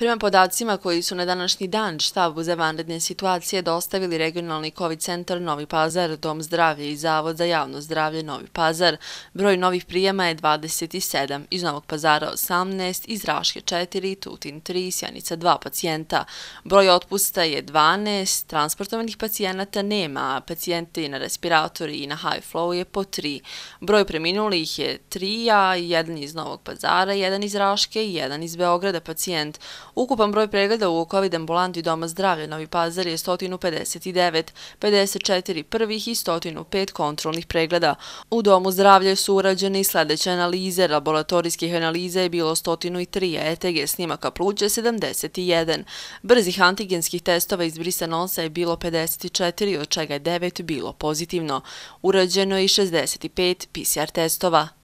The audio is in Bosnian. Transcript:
Prema podacima koji su na današnji dan štavu za vanredne situacije dostavili regionalni COVID centar Novi Pazar, Dom zdravlje i Zavod za javno zdravlje Novi Pazar, broj novih prijema je 27, iz Novog pazara 18, iz Raške 4, Tutin 3, Sjanica 2 pacijenta. Broj otpusta je 12, transportovanih pacijenata nema, a pacijente na respiratori i na high flow je po 3. Broj preminulih je 3, a jedan iz Novog pazara, jedan iz Raške i jedan iz Beograda pacijent. Ukupan broj pregleda u COVID ambulanti Doma zdravlja Novi Pazar je 159, 54 prvih i 105 kontrolnih pregleda. U Domu zdravlja su urađene i sljedeće analize. Laboratorijskih analiza je bilo 103, ETG snimaka pluća 71. Brzih antigenskih testova iz brisa nosa je bilo 54, od čega je 9 bilo pozitivno. Urađeno je i 65 PCR testova.